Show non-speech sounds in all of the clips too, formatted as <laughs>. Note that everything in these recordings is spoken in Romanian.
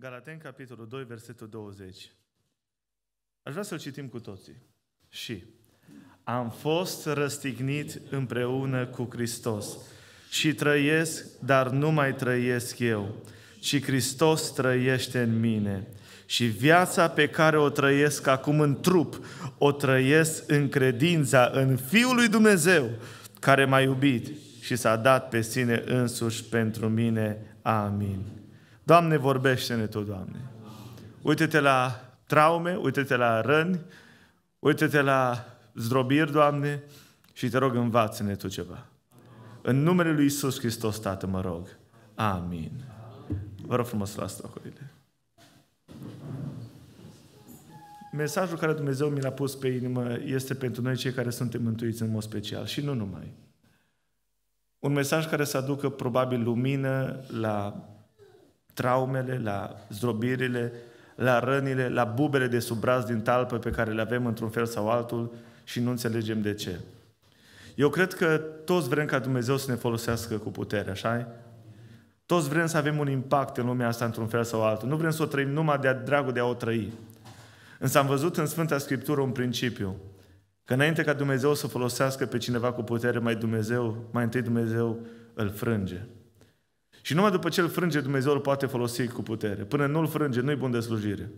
Galaten, capitolul 2, versetul 20. Aș vrea să-l citim cu toții. Și am fost răstignit împreună cu Hristos și trăiesc, dar nu mai trăiesc eu, ci Hristos trăiește în mine. Și viața pe care o trăiesc acum în trup, o trăiesc în credința în Fiul lui Dumnezeu, care m-a iubit și s-a dat pe sine însuși pentru mine. Amin. Doamne, vorbește-ne Tu, Doamne. Uite-te la traume, uite-te la răni, uite-te la zdrobiri, Doamne, și te rog, învață-ne Tu ceva. În numele Lui Isus Hristos, Tată, mă rog. Amin. Vă rog frumos, la stocurile. Mesajul care Dumnezeu mi l-a pus pe inimă este pentru noi cei care suntem mântuiți în mod special și nu numai. Un mesaj care să aducă probabil lumină la traumele, la zdrobirile, la rănile, la bubele de sub braț din talpă pe care le avem într-un fel sau altul și nu înțelegem de ce. Eu cred că toți vrem ca Dumnezeu să ne folosească cu putere, așa Toți vrem să avem un impact în lumea asta într-un fel sau altul. Nu vrem să o trăim numai de dragul de a o trăi. Însă am văzut în Sfânta Scriptură un principiu. Că înainte ca Dumnezeu să folosească pe cineva cu putere, mai Dumnezeu, mai întâi Dumnezeu îl frânge. Și numai după ce îl frânge, Dumnezeu îl poate folosi cu putere. Până nu îl frânge, nu-i bun de slujire.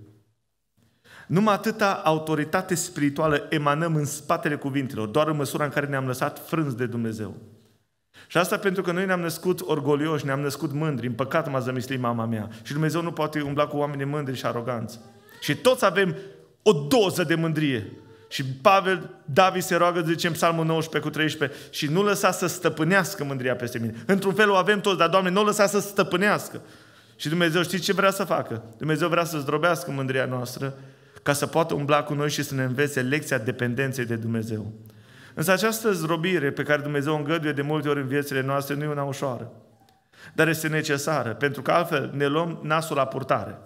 Numai atâta autoritate spirituală emanăm în spatele cuvintelor, doar în măsura în care ne-am lăsat frânți de Dumnezeu. Și asta pentru că noi ne-am născut orgolioși, ne-am născut mândri. În păcat m-a zămislit mama mea. Și Dumnezeu nu poate umbla cu oameni mândri și aroganți. Și toți avem o doză de mândrie. Și Pavel, David se roagă, zice în Psalmul 19 cu 13, și nu lăsa să stăpânească mândria peste mine. Într-un fel o avem toți, dar Doamne, nu lăsa să stăpânească. Și Dumnezeu știe ce vrea să facă? Dumnezeu vrea să zdrobească mândria noastră ca să poată umbla cu noi și să ne învețe lecția dependenței de Dumnezeu. Însă această zdrobire pe care Dumnezeu o îngăduie de multe ori în viețile noastre nu e una ușoară, dar este necesară, pentru că altfel ne luăm nasul la purtare.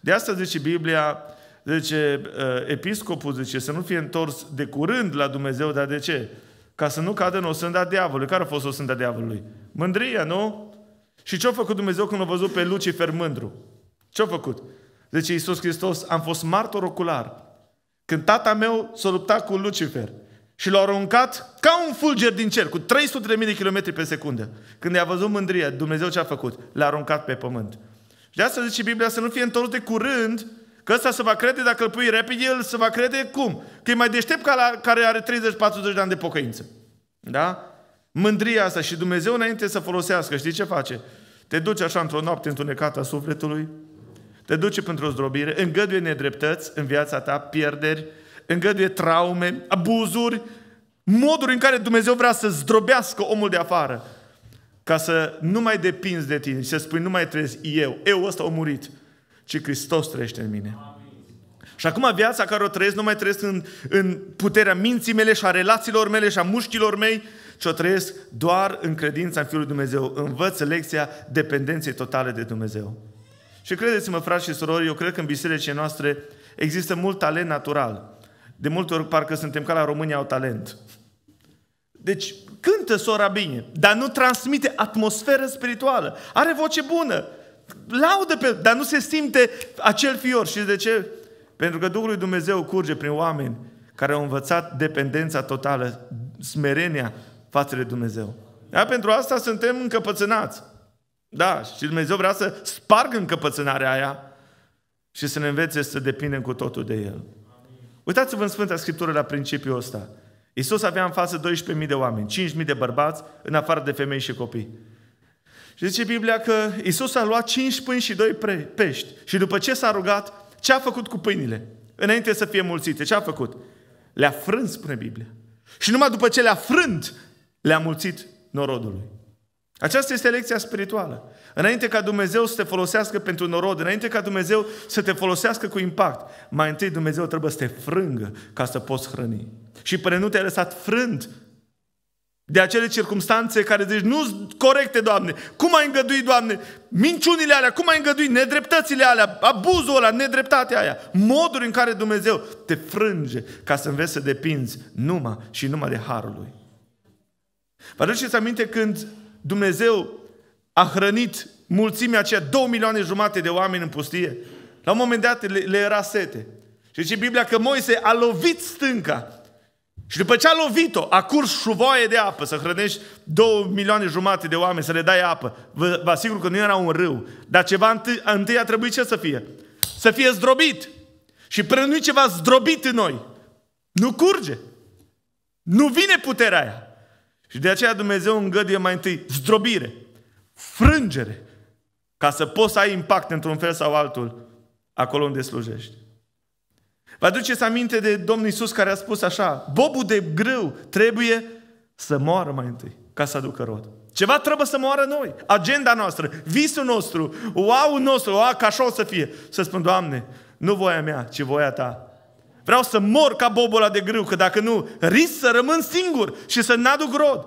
De asta zice Biblia, Zice, ă, episcopul zice, să nu fie întors de curând la Dumnezeu, dar de ce? Ca să nu cadă în sânda diavolului. Care a fost sânda diavolului? Mândria, nu? Și ce-a făcut Dumnezeu când a văzut pe Lucifer mândru? Ce-a făcut? Zice Iisus Hristos, am fost martor ocular. Când tata meu s-a luptat cu Lucifer și l-a aruncat ca un fulger din cer, cu 300.000 de km pe secundă. Când i-a văzut mândria, Dumnezeu ce a făcut? L-a aruncat pe pământ. Și de asta zice Biblia să nu fie întors de curând Că ăsta se va crede, dacă îl pui repede, el se va crede cum? Că e mai deștept ca la care are 30-40 de ani de pocăință. Da? Mândria asta și Dumnezeu înainte să folosească, știi ce face? Te duce așa într-o noapte întunecată a sufletului, te duce pentru o zdrobire, îngăduie nedreptăți în viața ta, pierderi, îngăduie traume, abuzuri, moduri în care Dumnezeu vrea să zdrobească omul de afară, ca să nu mai depinzi de tine și să spui, nu mai trăiesc eu, eu ăsta a murit ci Hristos trăiește în mine. Și acum viața care o trăiesc, nu mai trăiesc în, în puterea minții mele și a relațiilor mele și a mușchilor mei, ci o trăiesc doar în credința în Fiul lui Dumnezeu. Învăț lecția dependenței totale de Dumnezeu. Și credeți-mă, frați și surori, eu cred că în bisericile noastre există mult talent natural. De multe ori parcă suntem ca la România au talent. Deci cântă sora bine, dar nu transmite atmosferă spirituală. Are voce bună, laudă pe dar nu se simte acel fior. Și de ce? Pentru că Duhul lui Dumnezeu curge prin oameni care au învățat dependența totală, smerenia față de Dumnezeu. Da? Pentru asta suntem încăpățânați. Da, și Dumnezeu vrea să spargă încăpățânarea aia și să ne învețe să depindem cu totul de El. Uitați-vă în Sfânta Scriptură la principiul ăsta. Iisus avea în față 12.000 de oameni, 5.000 de bărbați, în afară de femei și copii. Și zice Biblia că Isus a luat cinci pâini și doi pești. Și după ce s-a rugat, ce a făcut cu pâinile? Înainte să fie mulțite, ce a făcut? Le-a frânt, spune Biblia. Și numai după ce le-a frânt, le-a mulțit norodului. Aceasta este lecția spirituală. Înainte ca Dumnezeu să te folosească pentru norod, înainte ca Dumnezeu să te folosească cu impact, mai întâi Dumnezeu trebuie să te frângă ca să poți hrăni. Și până nu te-ai lăsat frânt de acele circumstanțe care zici, nu sunt corecte, Doamne, cum ai îngăduit, Doamne, minciunile alea, cum ai îngăduit, nedreptățile alea, abuzul ăla, nedreptatea aia, modul în care Dumnezeu te frânge ca să înveți să depinzi numai și numai de Harul Lui. Vă aduceți aminte când Dumnezeu a hrănit mulțimea aceea, două milioane jumate de oameni în pustie? La un moment dat le, le era sete. Și zice Biblia că Moise a lovit stânca și după ce a lovit-o, a curs șuvoaie de apă, să hrănești două milioane jumate de oameni, să le dai apă. Vă, vă asigur că nu era un râu. Dar ceva întâi, întâi a trebuit ce să fie? Să fie zdrobit. Și prin nu ceva zdrobit în noi, nu curge. Nu vine puterea aia. Și de aceea Dumnezeu îngăduie mai întâi zdrobire, frângere, ca să poți să ai impact într-un fel sau altul acolo unde slujești. Vă aduceți aminte de Domnul Isus care a spus așa, bobul de grâu trebuie să moară mai întâi ca să aducă rod. Ceva trebuie să moară noi, agenda noastră, visul nostru, wow nostru, wow, ca așa o să fie. Să spun, Doamne, nu voia mea, ci voia Ta. Vreau să mor ca bobul ăla de grâu, că dacă nu, risc să rămân singur și să n-aduc rod.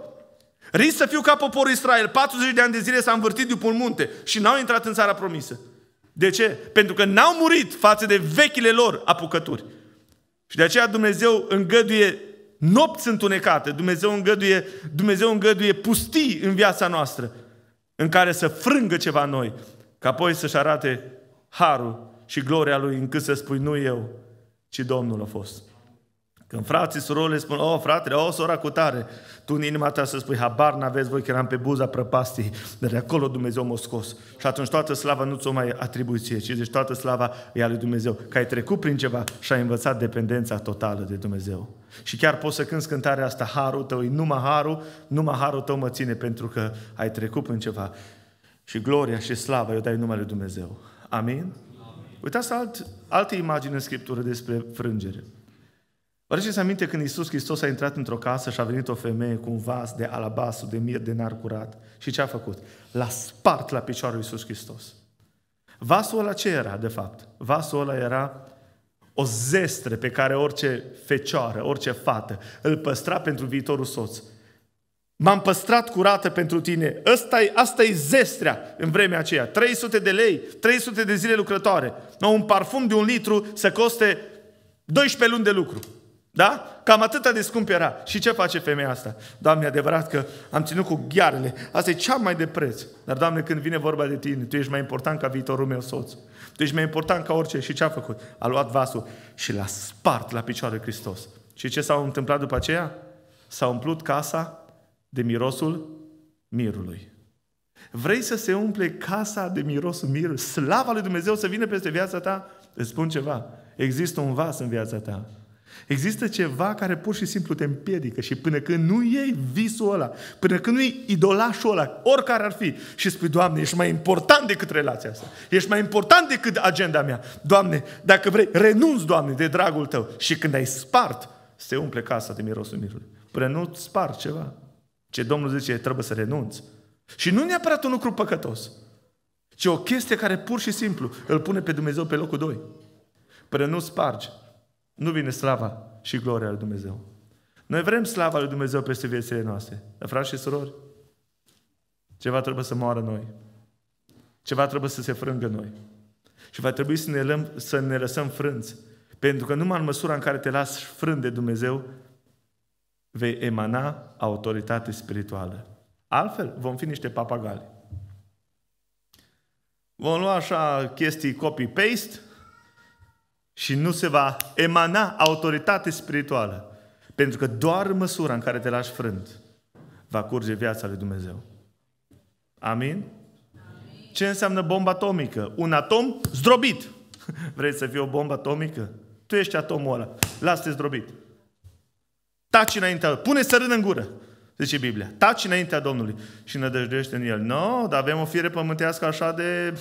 Risc să fiu ca poporul Israel. 40 de ani de zile s-a învârtit după un munte și n-au intrat în țara promisă. De ce? Pentru că n-au murit față de vechile lor apucături. Și de aceea Dumnezeu îngăduie nopți întunecate, Dumnezeu îngăduie, Dumnezeu îngăduie pustii în viața noastră, în care să frângă ceva noi, ca apoi să-și arate harul și gloria Lui încât să spui nu eu, ci Domnul a fost. Când frații, surorile spun, o, fratele, o, sora cu tare, tu în inima ta să spui, habar n-aveți voi că eram pe buza prăpastii, dar de acolo Dumnezeu m-a scos. Și atunci toată slava nu ți-o mai atribui ție, ci zici, toată slava e a lui Dumnezeu, că ai trecut prin ceva și ai învățat dependența totală de Dumnezeu. Și chiar poți să cânți cântarea asta, harul tău e numai harul, numai harul tău mă ține, pentru că ai trecut prin ceva. Și gloria și slava eu dai numai lui Dumnezeu. Amin? Amin. Uitați alt, alte imagini în Scriptură despre frângere. Vă aduceți aminte când Iisus Hristos a intrat într-o casă și a venit o femeie cu un vas de alabastru, de mir, de nar curat. Și ce a făcut? L-a spart la piciorul Iisus Hristos. Vasul ăla ce era, de fapt? Vasul ăla era o zestre pe care orice fecioară, orice fată îl păstra pentru viitorul soț. M-am păstrat curată pentru tine. Asta e, asta e zestrea în vremea aceea. 300 de lei, 300 de zile lucrătoare. Un parfum de un litru să coste 12 luni de lucru. Da? Cam atâta de scump era. Și ce face femeia asta? Doamne, adevărat că am ținut cu ghearele. Asta e cea mai de preț. Dar, Doamne, când vine vorba de tine, tu ești mai important ca viitorul meu soț. Tu ești mai important ca orice. Și ce a făcut? A luat vasul și l-a spart la picioare Hristos. Și ce s-a întâmplat după aceea? S-a umplut casa de mirosul mirului. Vrei să se umple casa de mirosul mirului? Slava lui Dumnezeu să vină peste viața ta? Îți spun ceva. Există un vas în viața ta Există ceva care pur și simplu te împiedică și până când nu iei visul ăla, până când nu iei idolașul ăla, oricare ar fi, și spui, Doamne, ești mai important decât relația asta, ești mai important decât agenda mea. Doamne, dacă vrei, renunți, Doamne, de dragul tău. Și când ai spart, se umple casa de mirosul mirului. Până nu spart ceva. Ce Domnul zice, trebuie să renunți. Și nu neapărat un lucru păcătos, ci o chestie care pur și simplu îl pune pe Dumnezeu pe locul 2. Până nu spargi, nu vine slava și gloria lui Dumnezeu. Noi vrem slava lui Dumnezeu peste viețile noastre. Dar, frați și surori, ceva trebuie să moară noi. Ceva trebuie să se frângă noi. Și va trebui să ne, lăm, să ne lăsăm frânți. Pentru că numai în măsura în care te lași frânt de Dumnezeu, vei emana autoritate spirituală. Altfel, vom fi niște papagali. Vom lua așa chestii copy-paste și nu se va emana autoritate spirituală. Pentru că doar măsura în care te lași frânt, va curge viața lui Dumnezeu. Amin? Amin. Ce înseamnă bomba atomică? Un atom zdrobit. <laughs> Vrei să fie o bombă atomică? Tu ești atomul ăla. Lasă-te zdrobit. Taci înaintea Pune sărână în gură. Zice Biblia. Taci înaintea Domnului și nădăjduiește în El. Nu, no, dar avem o fire pământească așa de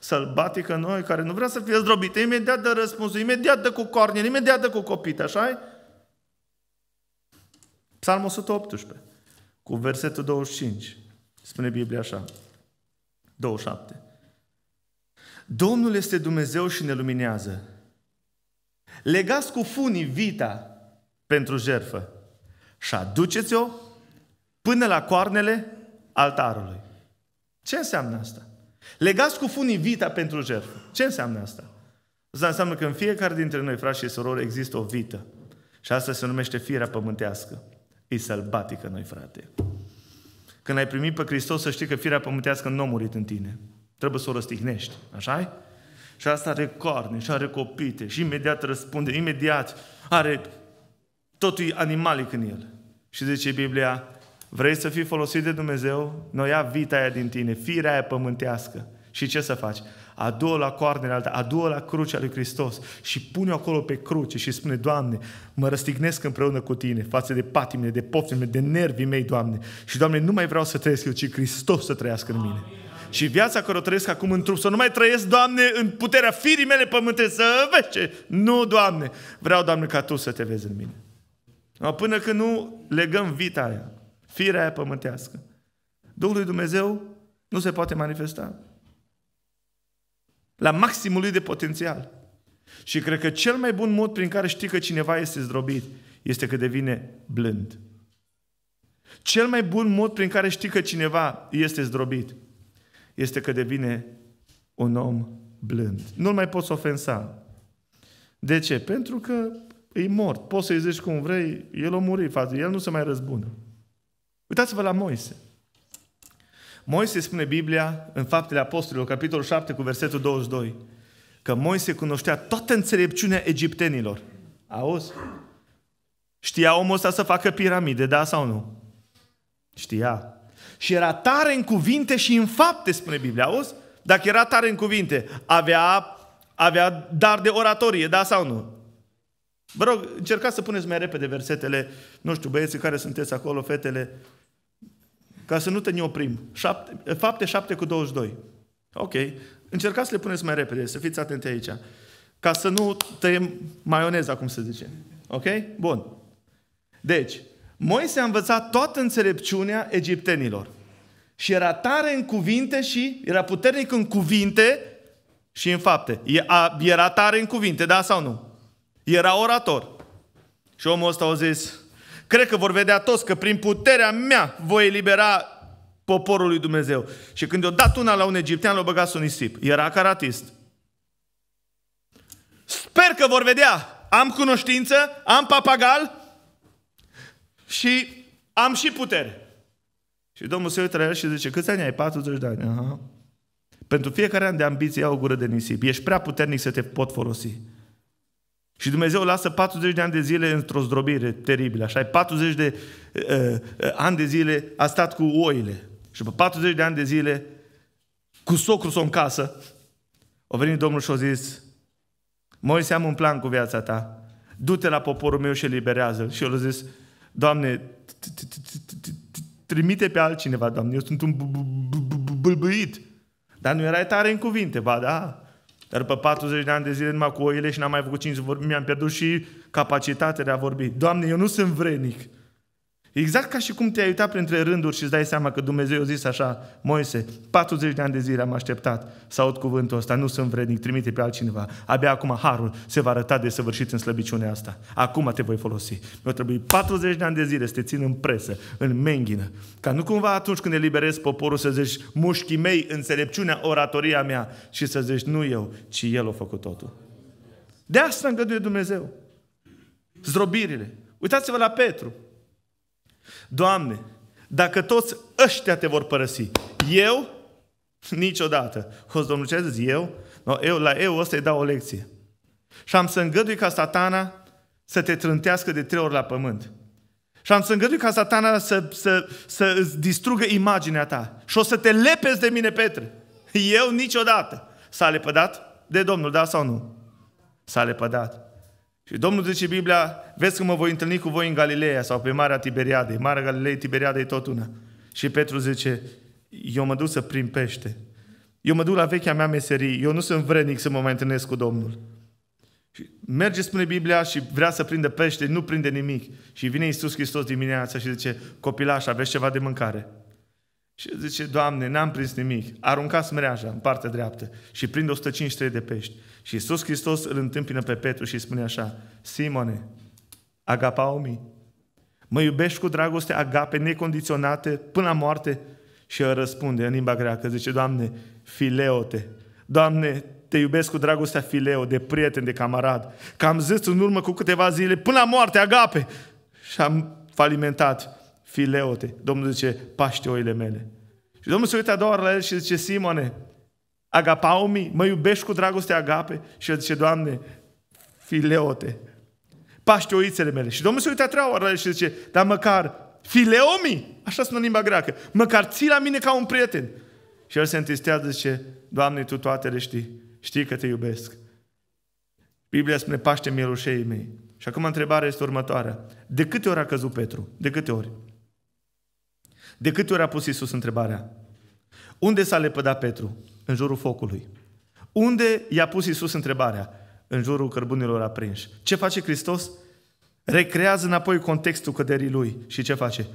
sălbatică în noi, care nu vrea să fie zdrobită, imediat de răspunsul, imediat de cu cornel, imediat de cu copite, așa -i? Psalmul 118, cu versetul 25, spune Biblia așa, 27. Domnul este Dumnezeu și ne luminează. Legați cu funii vita pentru jerfă și aduceți-o până la coarnele altarului. Ce înseamnă asta? Legați cu funii vita pentru jertfă. Ce înseamnă asta? Asta înseamnă că în fiecare dintre noi, frați și sorori, există o vită. Și asta se numește firea pământească. E sălbatică, noi, frate. Când ai primit pe Hristos, să știi că firea pământească nu a murit în tine. Trebuie să o răstignești. așa -i? Și asta are corne, și are copite, și imediat răspunde, imediat are totul animalic în el. Și zice Biblia, Vrei să fii folosit de Dumnezeu? Noi ia vita aia din tine, firea aia pământească. Și ce să faci? Adu-o la coarnele alte, adu-o la crucea lui Hristos și pune-o acolo pe cruce și spune, Doamne, mă răstignesc împreună cu Tine față de patimile, de poftimile, de nervii mei, Doamne. Și, Doamne, nu mai vreau să trăiesc eu, ci Hristos să trăiască în mine. Amin. Și viața care o trăiesc acum în trup, să nu mai trăiesc, Doamne, în puterea firii mele pământe, să vezi ce. Nu, Doamne, vreau, Doamne, ca Tu să te vezi în mine. Până când nu legăm vita aia, firea aia pământească. Duhul lui Dumnezeu nu se poate manifesta. La maximul lui de potențial. Și cred că cel mai bun mod prin care știi că cineva este zdrobit este că devine blând. Cel mai bun mod prin care știi că cineva este zdrobit este că devine un om blând. Nu-l mai poți ofensa. De ce? Pentru că e mort. Poți să-i zici cum vrei, el a murit el nu se mai răzbună. Uitați-vă la Moise. Moise spune Biblia în Faptele Apostolilor, capitolul 7 cu versetul 22, că Moise cunoștea toată înțelepciunea egiptenilor. Auzi? Știa omul ăsta să facă piramide, da sau nu? Știa. Și era tare în cuvinte și în fapte, spune Biblia. Auzi? Dacă era tare în cuvinte, avea, avea dar de oratorie, da sau nu? Vă rog, încercați să puneți mai repede versetele, nu știu, băieții care sunteți acolo, fetele, ca să nu te ne oprim. Șapte, eh, fapte 7 cu 22. Ok. Încercați să le puneți mai repede, să fiți atenți aici. Ca să nu tăiem maioneza, cum se zice. Ok? Bun. Deci, Moise a învățat toată înțelepciunea egiptenilor. Și era tare în cuvinte și era puternic în cuvinte și în fapte. Era tare în cuvinte, da sau nu? Era orator. Și omul ăsta a zis, Cred că vor vedea toți că prin puterea mea voi elibera poporul lui Dumnezeu. Și când i-o dat una la un egiptean, l-a băgat un nisip. Era caratist. Sper că vor vedea. Am cunoștință, am papagal și am și putere. Și Domnul se uită la el și zice, câți ani ai? 40 de ani. Aha. Pentru fiecare an de ambiție ia o gură de nisip. Ești prea puternic să te pot folosi. Și Dumnezeu lasă 40 de ani de zile într-o zdrobire teribilă. Așa, 40 de uh, ani de zile a stat cu oile. Și după 40 de ani de zile, cu socrul său în casă, a venit Domnul și a zis, Moise, am un plan cu viața ta. Du-te la poporul meu și eliberează-l. Și el a zis, Doamne, trimite pe altcineva, Doamne, eu sunt un bâlbâit. Dar nu erai tare în cuvinte, ba da. Dar după 40 de ani de zile numai cu oile și n-am mai făcut 5, mi-am pierdut și capacitatea de a vorbi. Doamne, eu nu sunt vrenic. Exact ca și cum te-ai uitat printre rânduri și îți dai seama că Dumnezeu a zis așa, Moise, 40 de ani de zile am așteptat să aud cuvântul ăsta, nu sunt vrednic, trimite pe altcineva. Abia acum harul se va arăta de săvârșit în slăbiciunea asta. Acum te voi folosi. Mi-a trebuit 40 de ani de zile să te țin în presă, în menghină. Ca nu cumva atunci când eliberez poporul să zici, mușchii mei, înțelepciunea, oratoria mea și să zici, nu eu, ci El a făcut totul. De asta îngăduie Dumnezeu. Zdrobirile. Uitați-vă la Petru. Doamne, dacă toți ăștia te vor părăsi, eu? Niciodată. O Domnul ce zici? Eu? No, eu? La eu o să-i dau o lecție. Și am să îngădui ca satana să te trântească de trei ori la pământ. Și am să îngădui ca satana să, să, să îți distrugă imaginea ta. Și o să te lepezi de mine, Petre. Eu niciodată. S-a lepădat de Domnul, da sau nu? S-a lepădat. Și Domnul zice Biblia, vezi că mă voi întâlni cu voi în Galileea sau pe Marea Tiberiade. Marea Galilei, Tiberiade e tot una. Și Petru zice, eu mă duc să prim pește. Eu mă duc la vechea mea meserie. Eu nu sunt vrednic să mă mai întâlnesc cu Domnul. Și merge, spune Biblia, și vrea să prindă pește, nu prinde nimic. Și vine Iisus Hristos dimineața și zice, copilaș, aveți ceva de mâncare? Și zice, Doamne, n-am prins nimic. Aruncați mreaja în partea dreaptă și prind 153 de pești. Și Iisus Hristos îl întâmpină pe Petru și îi spune așa, Simone, agapaomi, mă iubești cu dragoste agape necondiționate până la moarte? Și el răspunde în limba greacă, zice, Doamne, fileote, Doamne, te iubesc cu dragostea fileo, de prieten, de camarad, că am zis în urmă cu câteva zile, până la moarte, agape, și am falimentat fileote. Domnul zice, paște oile mele. Și Domnul se uită a doua oară la el și zice, Simone, agapaumi, mă iubești cu dragoste agape? Și el zice, Doamne, fileote, paște oițele mele. Și Domnul se uită a treia oară la el și zice, dar măcar fileomi, așa sună limba greacă, măcar ții la mine ca un prieten. Și el se întristează, zice, Doamne, Tu toate le știi, știi că Te iubesc. Biblia spune, paște mielușeii mei. Și acum întrebarea este următoarea. De câte ori a căzut Petru? De câte ori? De câte ori a pus Iisus întrebarea? Unde s-a lepădat Petru? În jurul focului. Unde i-a pus Iisus întrebarea? În jurul cărbunilor aprinși. Ce face Hristos? Recrează înapoi contextul căderii lui. Și ce face?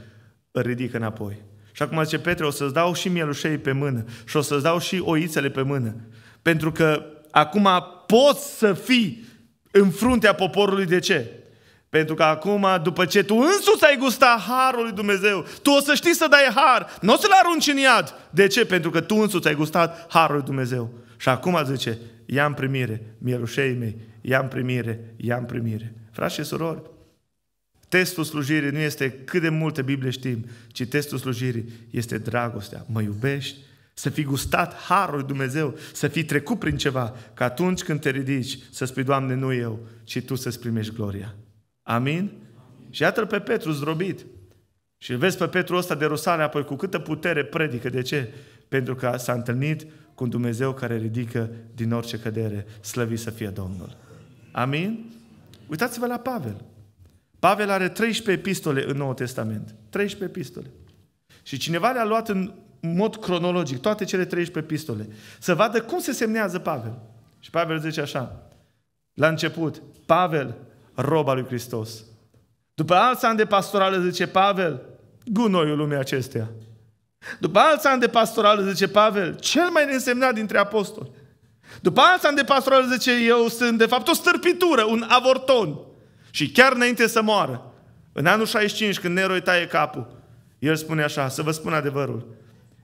Îl ridică înapoi. Și acum zice Petru, o să-ți dau și mielușei pe mână și o să-ți dau și oițele pe mână. Pentru că acum poți să fii în fruntea poporului de ce? Pentru că acum, după ce tu însuți ai gustat harul lui Dumnezeu, tu o să știi să dai har, nu o să-l arunci în iad. De ce? Pentru că tu însuți ai gustat harul lui Dumnezeu. Și acum zice, ia în primire, mielușei mei, ia în primire, ia în primire. Frați și surori, testul slujirii nu este cât de multe Biblie știm, ci testul slujirii este dragostea. Mă iubești? Să fi gustat harul lui Dumnezeu, să fi trecut prin ceva, că atunci când te ridici, să spui, Doamne, nu eu, ci Tu să-ți primești gloria. Amin? Amin. Și iată-l pe Petru zdrobit. Și îl vezi pe Petru ăsta de Rusale, apoi cu câtă putere predică. De ce? Pentru că s-a întâlnit cu un Dumnezeu care ridică din orice cădere. Slăvi să fie Domnul. Amin? Uitați-vă la Pavel. Pavel are 13 epistole în Noul Testament. 13 epistole. Și cineva le-a luat în mod cronologic toate cele 13 epistole. Să vadă cum se semnează Pavel. Și Pavel zice așa. La început, Pavel, roba lui Hristos. După alți ani de pastorală, zice Pavel, gunoiul lumii acesteia. După alți ani de pastorală, zice Pavel, cel mai însemnat dintre apostoli. După alți ani de pastorală, zice, eu sunt de fapt o stârpitură, un avorton. Și chiar înainte să moară, în anul 65, când Nero îi taie capul, el spune așa, să vă spun adevărul,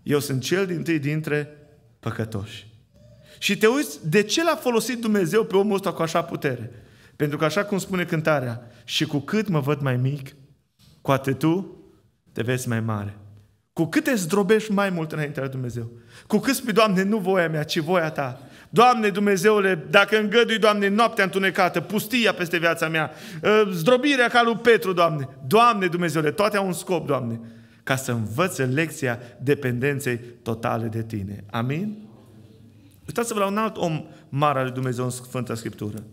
eu sunt cel din tâi dintre păcătoși. Și te uiți, de ce l-a folosit Dumnezeu pe omul ăsta cu așa putere? Pentru că așa cum spune cântarea, și cu cât mă văd mai mic, cu atât tu te vezi mai mare. Cu cât te zdrobești mai mult înaintea lui Dumnezeu. Cu cât spui, Doamne, nu voia mea, ci voia Ta. Doamne Dumnezeule, dacă îngădui, Doamne, noaptea întunecată, pustia peste viața mea, ă, zdrobirea ca lui Petru, Doamne. Doamne Dumnezeule, toate au un scop, Doamne, ca să învățe lecția dependenței totale de Tine. Amin? Uitați-vă la un alt om mare al lui Dumnezeu în Sfânta Scriptură.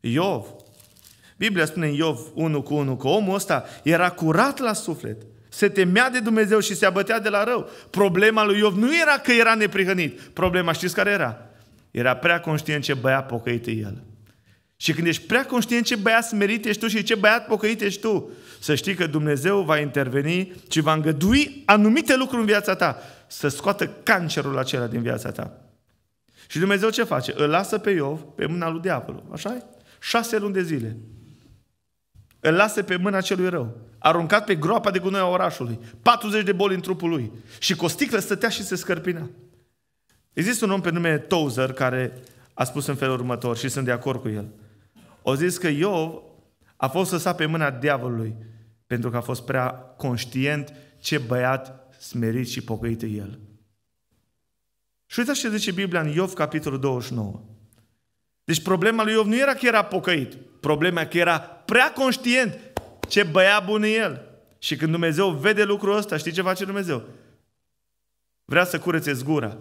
Iov. Biblia spune în Iov 1 cu 1 că omul ăsta era curat la suflet. Se temea de Dumnezeu și se abătea de la rău. Problema lui Iov nu era că era neprihănit. Problema știți care era? Era prea conștient ce băiat pocăit e el. Și când ești prea conștient ce băiat smerit ești tu și ce băiat pocăit ești tu, să știi că Dumnezeu va interveni și va îngădui anumite lucruri în viața ta, să scoată cancerul acela din viața ta. Și Dumnezeu ce face? Îl lasă pe Iov pe mâna lui diavolul, așa e? șase luni de zile. Îl lasă pe mâna celui rău, aruncat pe groapa de gunoi a orașului, 40 de boli în trupul lui și cu o sticlă stătea și se scărpina. Există un om pe nume Tozer care a spus în felul următor și sunt de acord cu el. O zis că Iov a fost lăsat pe mâna diavolului pentru că a fost prea conștient ce băiat smerit și pocăit e el. Și uitați ce zice Biblia în Iov, capitolul 29. Deci problema lui Iov nu era că era pocăit, problema că era prea conștient ce băia bun e el. Și când Dumnezeu vede lucrul ăsta, știi ce face Dumnezeu? Vrea să curețe zgura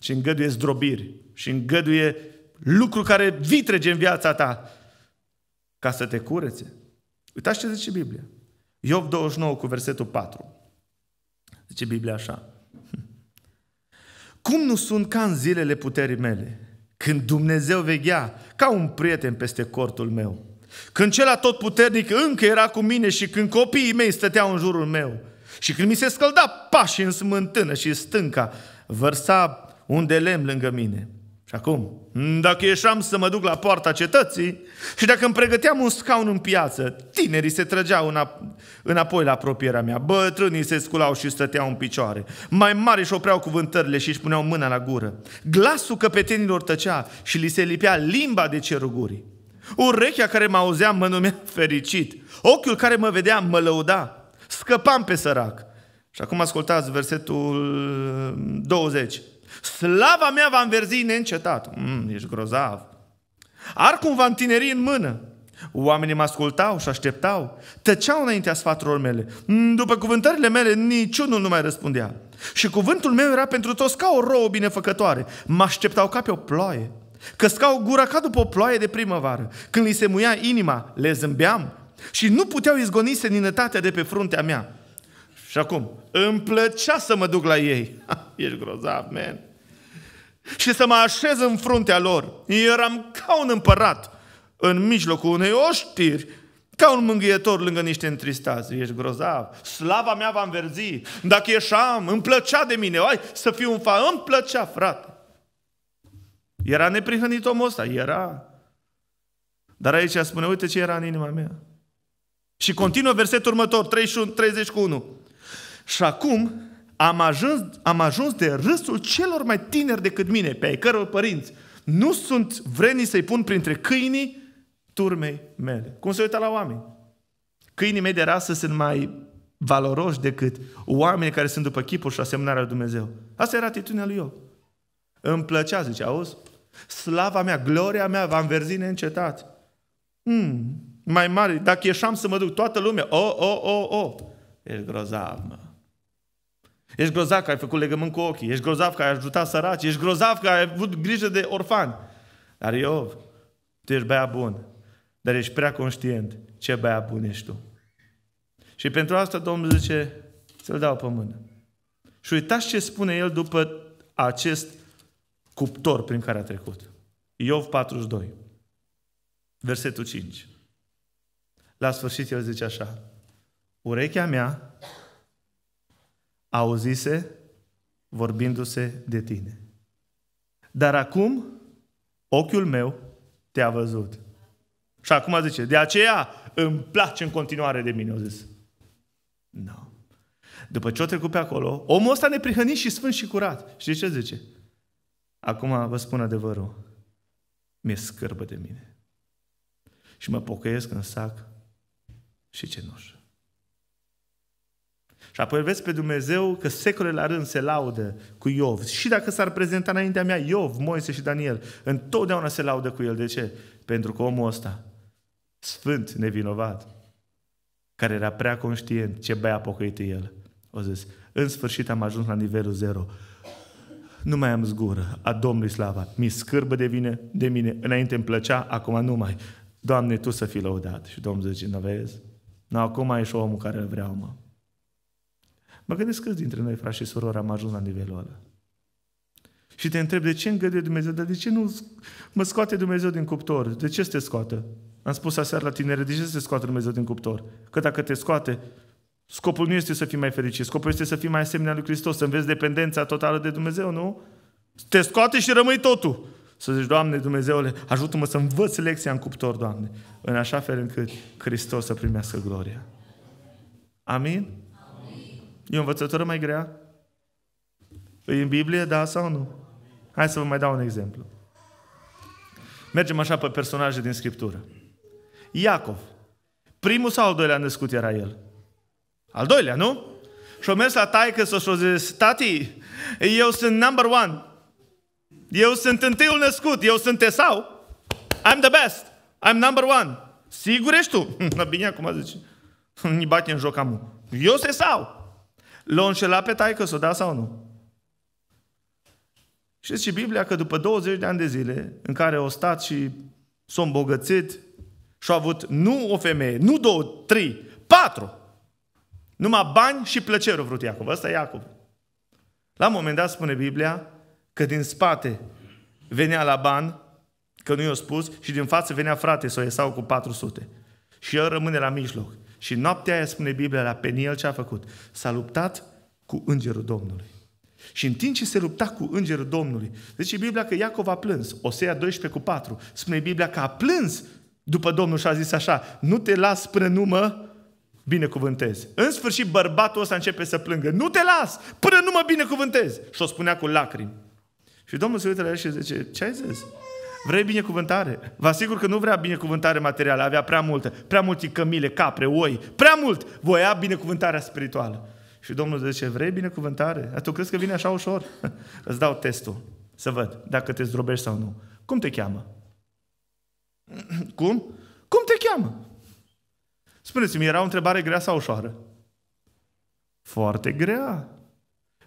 și îngăduie zdrobiri și îngăduie lucruri care vitrege în viața ta ca să te curețe. Uitați ce zice Biblia. Iov 29 cu versetul 4. Zice Biblia așa. Hm. Cum nu sunt ca în zilele puterii mele, când Dumnezeu veghea ca un prieten peste cortul meu. Când cel atotputernic încă era cu mine și când copiii mei stăteau în jurul meu. Și când mi se scălda pașii în smântână și stânca, vărsa un de lemn lângă mine. Și acum, dacă ieșeam să mă duc la poarta cetății și dacă îmi pregăteam un scaun în piață, tinerii se trăgeau înapoi la apropierea mea, bătrânii se sculau și stăteau în picioare, mai mari își opreau cuvântările și își puneau mâna la gură. Glasul căpetenilor tăcea și li se lipea limba de ceruguri. Urechea care mă auzea mă numea fericit, ochiul care mă vedea mă lăuda, scăpam pe sărac. Și acum ascultați versetul 20. Uh, Slava mea va înverzi neîncetat. Mm, ești grozav. Arcul va întineri în mână. Oamenii mă ascultau și așteptau, tăceau înaintea sfaturilor mele. Mm, după cuvântările mele, niciunul nu mai răspundea. Și cuvântul meu era pentru toți ca o rouă binefăcătoare. Mă așteptau ca pe o ploaie. Căscau gura ca după o ploaie de primăvară. Când li se muia inima, le zâmbeam și nu puteau izgoni seninătatea de pe fruntea mea. Și acum, îmi plăcea să mă duc la ei. Ha, <laughs> ești grozav, man și să mă așez în fruntea lor. Eu eram ca un împărat în mijlocul unei oștiri, ca un mângâietor lângă niște întristați. Ești grozav. Slava mea va înverzi. Dacă ieșam, îmi plăcea de mine. Ai, să fiu un fa, îmi plăcea, frate. Era neprihănit omul ăsta, era. Dar aici spune, uite ce era în inima mea. Și continuă versetul următor, 31, 31. Și acum, am ajuns, am ajuns de râsul celor mai tineri decât mine, pe ai căror părinți nu sunt vreni să-i pun printre câinii turmei mele. Cum se uită la oameni? Câinii mei de rasă sunt mai valoroși decât oamenii care sunt după chipul și asemănarea lui Dumnezeu. Asta era atitudinea lui Iov. Îmi plăcea, zice, auzi? Slava mea, gloria mea va înverzi neîncetat. Hmm, mai mare, dacă ieșam să mă duc toată lumea, o, oh, o, oh, o, oh, o. E grozav, mă. Ești grozav că ai făcut legământ cu ochii, ești grozav că ai ajutat săraci, ești grozav că ai avut grijă de orfani. Dar eu, tu ești băiat bun, dar ești prea conștient ce băiat bun ești tu. Și pentru asta Domnul zice, să-l dau pe mână. Și uitați ce spune el după acest cuptor prin care a trecut. Iov 42, versetul 5. La sfârșit el zice așa, urechea mea auzise vorbindu-se de tine. Dar acum ochiul meu te-a văzut. Și acum zice, de aceea îmi place în continuare de mine, au zis. Nu. No. După ce o trecut pe acolo, omul ăsta neprihănit și sfânt și curat. Și ce zice? Acum vă spun adevărul. Mi-e scârbă de mine. Și mă pocăiesc în sac și cenușă. Și apoi vezi pe Dumnezeu că secole la rând se laudă cu Iov. Și dacă s-ar prezenta înaintea mea Iov, Moise și Daniel, întotdeauna se laudă cu el. De ce? Pentru că omul ăsta, sfânt, nevinovat, care era prea conștient ce băia a pocăit el, o zis, în sfârșit am ajuns la nivelul zero. Nu mai am zgură, a Domnului slava, mi scârbă de, vine, de mine, înainte îmi plăcea, acum nu mai. Doamne, Tu să fii lăudat. Și Domnul zice, nu vezi? Nu, acum ești omul care îl vreau, mă. Mă gândesc câți dintre noi, frați și surori, am ajuns la nivelul ăla. Și te întreb, de ce îngăduie Dumnezeu? Dar de ce nu mă scoate Dumnezeu din cuptor? De ce să te scoată? Am spus aseară la tinere, de ce să te scoate Dumnezeu din cuptor? Că dacă te scoate, scopul nu este să fii mai fericit, scopul este să fii mai asemenea lui Hristos, să înveți dependența totală de Dumnezeu, nu? Te scoate și rămâi totul. Să zici, Doamne Dumnezeule, ajută-mă să învăț lecția în cuptor, Doamne, în așa fel încât Hristos să primească gloria. Amin? E o învățătură mai grea? E în Biblie, da sau nu? Hai să vă mai dau un exemplu. Mergem așa pe personaje din Scriptură. Iacov. Primul sau al doilea născut era el? Al doilea, nu? Și-o mers la taică să și-o zis, tati, eu sunt number one. Eu sunt întâiul născut, eu sunt Esau. I'm the best. I'm number one. Sigur ești tu? <laughs> Bine, acum zici. Îi bate în joc amul. Eu sunt Esau. L-a înșelat pe taică să o da sau nu? Știți și Biblia că după 20 de ani de zile în care au stat și s-au îmbogățit și au avut nu o femeie, nu două, trei, patru. Numai bani și plăcere vrut Iacov. Asta e Iacov. La un moment dat spune Biblia că din spate venea la ban, că nu i-a spus, și din față venea frate o iesau cu 400. Și el rămâne la mijloc. Și noaptea aia, spune Biblia, la Peniel ce a făcut? S-a luptat cu îngerul Domnului. Și în timp ce se lupta cu îngerul Domnului, zice Biblia că Iacov a plâns, Osea 12 cu 4, spune Biblia că a plâns după Domnul și a zis așa, nu te las până nu mă binecuvântez. În sfârșit bărbatul ăsta începe să plângă, nu te las până nu mă binecuvântez. Și o spunea cu lacrimi. Și Domnul se uită la el și zice, ce ai zis? Vrei binecuvântare? Vă asigur că nu vrea binecuvântare materială, avea prea multă, prea multe cămile, capre, oi, prea mult voia binecuvântarea spirituală. Și Domnul zice, vrei binecuvântare? A, tu crezi că vine așa ușor? <laughs> Îți dau testul să văd dacă te zdrobești sau nu. Cum te cheamă? Cum? Cum te cheamă? Spuneți-mi, era o întrebare grea sau ușoară? Foarte grea.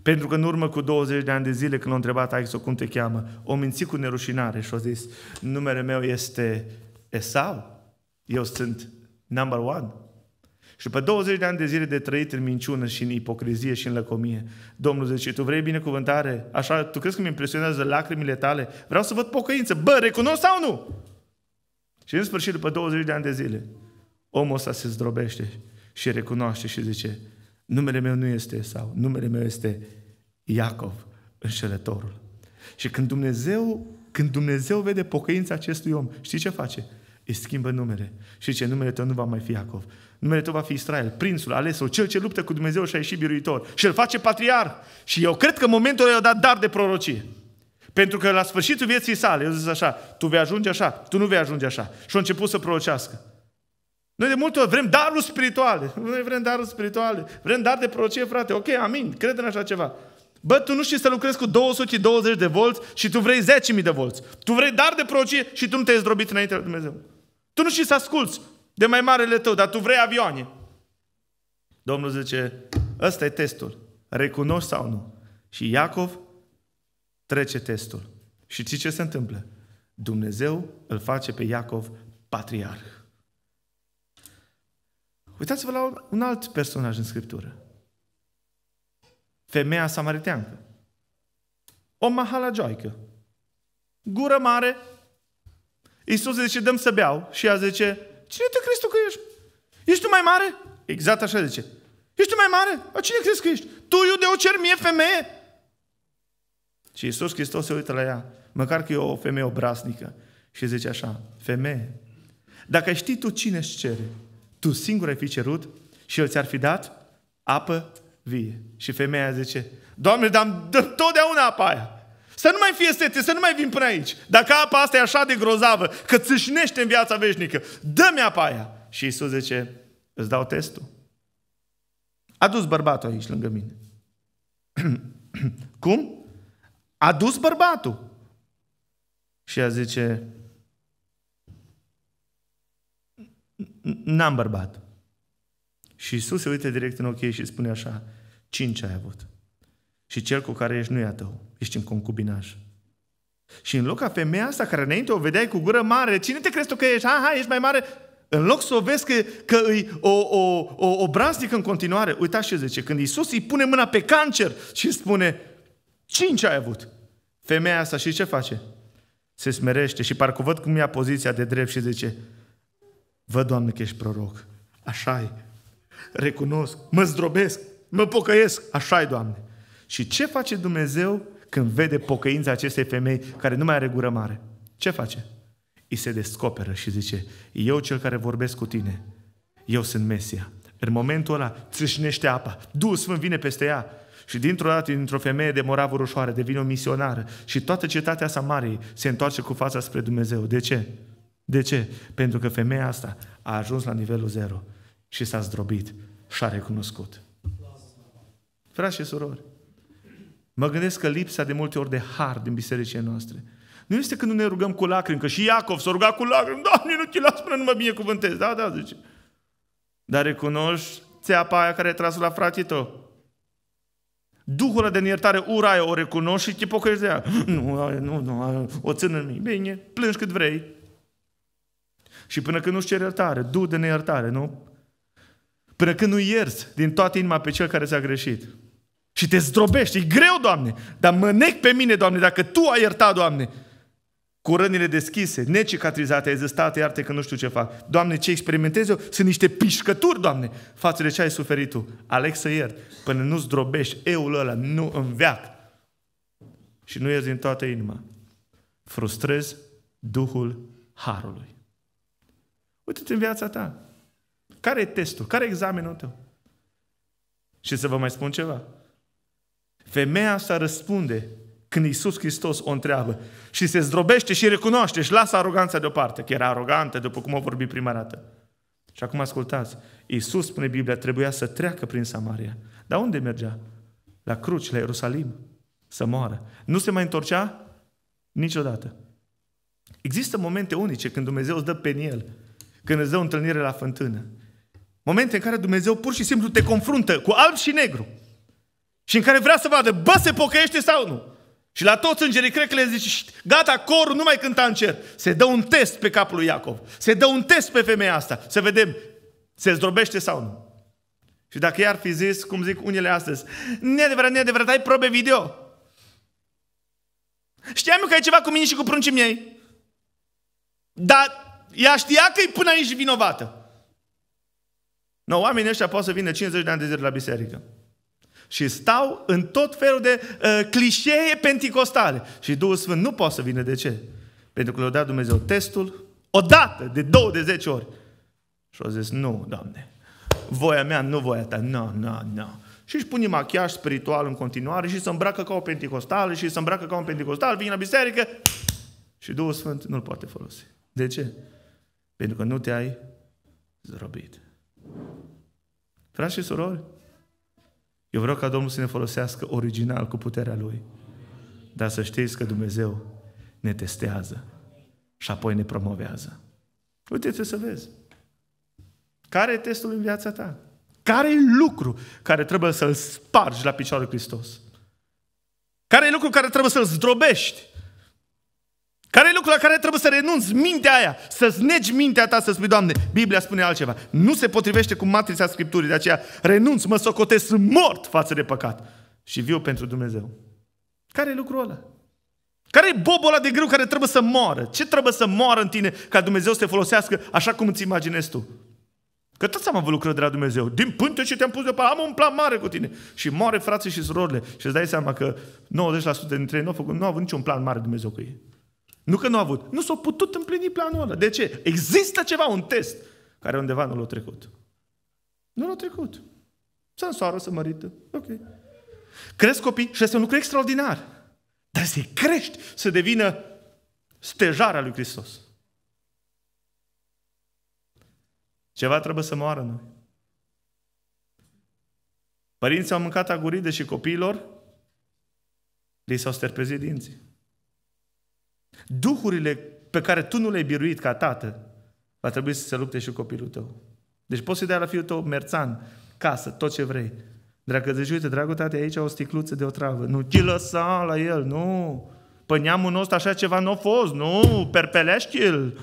Pentru că în urmă cu 20 de ani de zile, când l-a întrebat Aixo cum te cheamă, o mințit cu nerușinare și a zis, numele meu este Esau, eu sunt number one. Și pe 20 de ani de zile de trăit în minciună și în ipocrizie și în lăcomie, Domnul zice, tu vrei binecuvântare? Așa, tu crezi că mi impresionează lacrimile tale? Vreau să văd pocăință. Bă, recunosc sau nu? Și în sfârșit, după 20 de ani de zile, omul ăsta se zdrobește și recunoaște și zice, Numele meu nu este Esau, numele meu este Iacov, înșelătorul. Și când Dumnezeu, când Dumnezeu vede pocăința acestui om, știi ce face? Îi schimbă numele. Și ce numele tău nu va mai fi Iacov. Numele tău va fi Israel, prințul, alesul, cel ce luptă cu Dumnezeu și a ieșit biruitor. Și îl face patriar. Și eu cred că în momentul ăla i-a dat dar de prorocie. Pentru că la sfârșitul vieții sale, eu zis așa, tu vei ajunge așa, tu nu vei ajunge așa. Și a început să prorocească. Noi de multe ori vrem daruri spirituale. Noi vrem daruri spirituale. Vrem dar de prorocie, frate. Ok, amin. Cred în așa ceva. Bă, tu nu știi să lucrezi cu 220 de volți și tu vrei 10.000 de volți. Tu vrei dar de prorocie și tu nu te-ai zdrobit înainte de Dumnezeu. Tu nu știi să asculți de mai marele tău, dar tu vrei avioane. Domnul zice, ăsta e testul. Recunoști sau nu? Și Iacov trece testul. Și ce se întâmplă? Dumnezeu îl face pe Iacov patriarh. Uitați-vă la un alt personaj în Scriptură. Femeia samariteancă. O mahalagioică. Gură mare. Iisus zice, dăm să beau. Și ea zice, cine te crezi tu că ești? Ești tu mai mare? Exact așa zice. Ești tu mai mare? A cine crezi că ești? Tu, iudeu o cer mie femeie? Și Iisus Hristos se uită la ea, măcar că e o femeie obraznică. Și zice așa, femeie, dacă știi tu cine îți cere, tu singur ai fi cerut și el ți-ar fi dat apă vie. Și femeia zice, Doamne, dar dă totdeauna apa aia. Să nu mai fie sete, să nu mai vin până aici. Dacă apa asta e așa de grozavă, că țâșnește în viața veșnică, dă-mi apa aia. Și Isus zice, îți dau testul. A dus bărbatul aici lângă mine. <clears throat> Cum? A dus bărbatul. Și ea zice, n-am bărbat. Și Isus se uită direct în ochii și spune așa, cinci ai avut. Și cel cu care ești nu e a tău, ești în concubinaj. Și în loc ca femeia asta care înainte o vedeai cu gură mare, cine te crezi tu că ești? Ha, ha, ești mai mare. În loc să o vezi că, că îi o, o, o, o brasnică în continuare, uitați ce zice, când Isus îi pune mâna pe cancer și spune, cinci ai avut. Femeia asta și ce face? Se smerește și parcă văd cum ia poziția de drept și zice, Văd, Doamne, că ești proroc. așa e. Recunosc, mă zdrobesc, mă pocăiesc. așa e, Doamne. Și ce face Dumnezeu când vede pocăința acestei femei care nu mai are gură mare? Ce face? Îi se descoperă și zice, eu cel care vorbesc cu tine, eu sunt Mesia. În momentul ăla țâșnește apa, Duhul Sfânt vine peste ea și dintr-o dată, dintr-o femeie de moravă ușoară, devine o misionară și toată cetatea Samariei se întoarce cu fața spre Dumnezeu. De ce? De ce? Pentru că femeia asta a ajuns la nivelul zero și s-a zdrobit și a recunoscut. Frați și surori, mă gândesc că lipsa de multe ori de har din bisericile noastre nu este că nu ne rugăm cu lacrimi, că și Iacov s-a rugat cu lacrimi, Doamne, nu te las până nu mă binecuvântez. Da, da, zice. Dar recunoști țeapa aia care a tras la fratele tău. Duhul de iertare, ura aia o recunoști și te pocăiești de ea. Nu, nu, nu, o țin în mine. Bine, plângi cât vrei. Și până când nu-ți ceri iertare, du de neiertare, nu? Până când nu ierți din toată inima pe cel care ți-a greșit. Și te zdrobești. E greu, Doamne, dar mă nec pe mine, Doamne, dacă Tu ai iertat, Doamne, cu rănile deschise, necicatrizate, ezistate, iarte, că nu știu ce fac. Doamne, ce experimentez eu sunt niște pișcături, Doamne, față de ce ai suferit Tu. Aleg să iert până nu zdrobești eul ăla, nu în veac. Și nu ierți din toată inima. Frustrezi Duhul Harului. Uite-te în viața ta. Care e testul? Care e examenul tău? Și să vă mai spun ceva. Femeia asta răspunde când Iisus Hristos o întreabă și se zdrobește și recunoaște și lasă aroganța deoparte, că era arogantă după cum o vorbi prima dată. Și acum ascultați, Iisus, spune Biblia, trebuia să treacă prin Samaria. Dar unde mergea? La cruci, la Ierusalim, să moară. Nu se mai întorcea niciodată. Există momente unice când Dumnezeu îți dă pe el când îți dă o întâlnire la fântână. Momente în care Dumnezeu pur și simplu te confruntă cu alb și negru. Și în care vrea să vadă, bă, se pocăiește sau nu. Și la toți îngerii cred că le zici: gata, corul nu mai cânta în cer. Se dă un test pe capul lui Iacov. Se dă un test pe femeia asta. Să vedem, se zdrobește sau nu. Și dacă i-ar fi zis, cum zic unele astăzi, neadevărat, neadevărat, ai probe video. Știam eu că ai ceva cu mine și cu pruncii mei. Dar ea știa că e până aici vinovată. No, oamenii ăștia pot să vină 50 de ani de zile la biserică. Și stau în tot felul de uh, clișee penticostale. Și Duhul Sfânt nu poate să vină. De ce? Pentru că le-a dat Dumnezeu testul odată, de două, de zece ori. Și au zis, nu, Doamne, voia mea, nu voia ta, nu, no, nu, no, nu. No. Și își pune machiaj spiritual în continuare și se îmbracă ca o penticostală și se îmbracă ca un penticostal, vine la biserică și Duhul Sfânt nu-l poate folosi. De ce? pentru că nu te-ai zdrobit. Frați și surori, eu vreau ca Domnul să ne folosească original cu puterea Lui. Dar să știți că Dumnezeu ne testează și apoi ne promovează. Uite-te să vezi. Care e testul în viața ta? Care e lucru care trebuie să-l spargi la picioarele Hristos? Care e lucru care trebuie să-l zdrobești? Care e lucrul la care trebuie să renunți? Mintea aia. Să-ți negi mintea ta, să spui, Doamne, Biblia spune altceva. Nu se potrivește cu matrița Scripturii, de aceea renunț, mă socotesc, mort față de păcat. Și viu pentru Dumnezeu. Care e lucrul ăla? Care e bobul ăla de greu care trebuie să moară? Ce trebuie să moară în tine ca Dumnezeu să te folosească așa cum îți imaginezi tu? Că toți am avut lucrări de la Dumnezeu. Din pânte ce te-am pus pe am un plan mare cu tine. Și moare frații și surorile. Și îți dai seama că 90% dintre ei nu au, făcut, nu au avut niciun plan mare Dumnezeu cu ei. Nu că nu a avut. Nu s-a putut împlini planul ăla. De ce? Există ceva, un test, care undeva nu l-a trecut. Nu l-a trecut. Să însoară, să mărită. Ok. Cresc copii și este un lucru extraordinar. Dar să crești, să devină stejarea lui Hristos. Ceva trebuie să moară noi. Părinții au mâncat aguride și copiilor li s-au sterpezit dinții. Duhurile pe care tu nu le-ai biruit ca tată, va trebui să se lupte și copilul tău. Deci poți să dai la fiul tău merțan, casă, tot ce vrei. Dragă, zici, uite, dragul tate, aici o sticluță de o travă. Nu te lăsa la el, nu. Păi neamul nostru așa ceva nu a fost, nu, perpelește-l.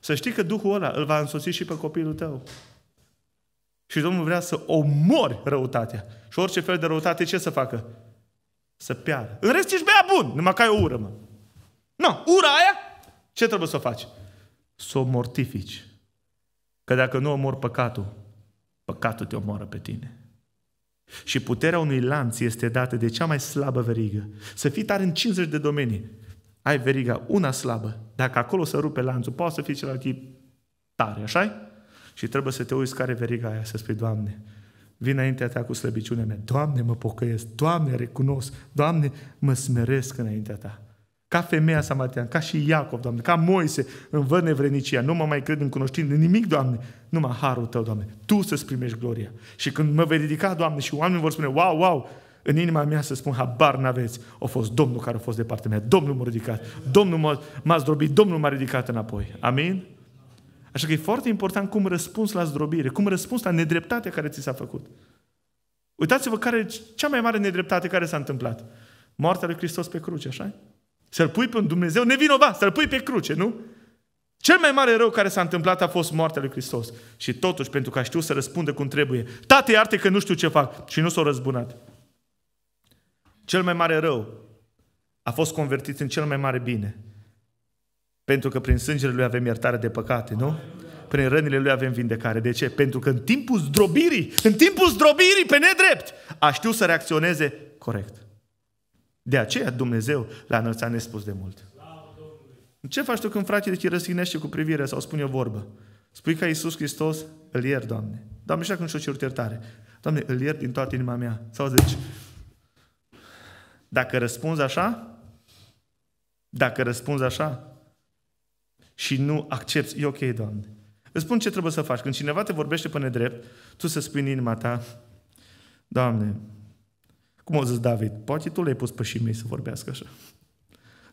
Să știi că Duhul ăla îl va însoți și pe copilul tău. Și Domnul vrea să omori răutatea. Și orice fel de răutate ce să facă? să piară. În rest ești bea bun, numai că ai o ură, mă. Nu, ura aia, ce trebuie să o faci? Să o mortifici. Că dacă nu omor păcatul, păcatul te omoară pe tine. Și puterea unui lanț este dată de cea mai slabă verigă. Să fii tare în 50 de domenii. Ai veriga una slabă. Dacă acolo se rupe lanțul, poate să fii celălalt tare, așa -i? Și trebuie să te uiți care veriga aia, să spui, Doamne, Vin înaintea ta cu slăbiciunea mea. Doamne, mă pocăiesc. Doamne, recunosc. Doamne, mă smeresc înaintea ta. Ca femeia samariteană, ca și Iacov, Doamne, ca Moise, îmi văd nevrenicia, nu mă mai cred în cunoștință în nimic, Doamne, numai harul Tău, Doamne, Tu să-ți primești gloria. Și când mă vei ridica, Doamne, și oamenii vor spune, wow, wow, în inima mea să spun, habar n-aveți, a fost Domnul care a fost de partea mea, Domnul m-a ridicat, Domnul m-a, m-a zdrobit, Domnul m-a ridicat înapoi. Amin? Așa că e foarte important cum răspuns la zdrobire, cum răspuns la nedreptatea care ți s-a făcut. Uitați-vă care e cea mai mare nedreptate care s-a întâmplat. Moartea lui Hristos pe cruce, așa Să-L pui pe un Dumnezeu nevinovat, să-L pui pe cruce, nu? Cel mai mare rău care s-a întâmplat a fost moartea lui Hristos. Și totuși, pentru că știu să răspundă cum trebuie, Tate, iarte că nu știu ce fac. Și nu s au răzbunat. Cel mai mare rău a fost convertit în cel mai mare bine pentru că prin sângele Lui avem iertare de păcate, nu? Prin rănile Lui avem vindecare. De ce? Pentru că în timpul zdrobirii, în timpul zdrobirii pe nedrept, a știut să reacționeze corect. De aceea Dumnezeu l-a înălțat nespus de mult. Ce faci tu când fratele te răsignește cu privire sau spune o vorbă? Spui ca Iisus Hristos, îl ier, Doamne. Doamne, și când și-o cerut iertare. Doamne, îl ier din toată inima mea. Sau zici, dacă răspunzi așa, dacă răspunzi așa, și nu accepti, e ok, Doamne. Îți spun ce trebuie să faci. Când cineva te vorbește pe nedrept, tu să spui în inima ta, Doamne, cum o zis David, poate tu le-ai pus pe și mei să vorbească așa.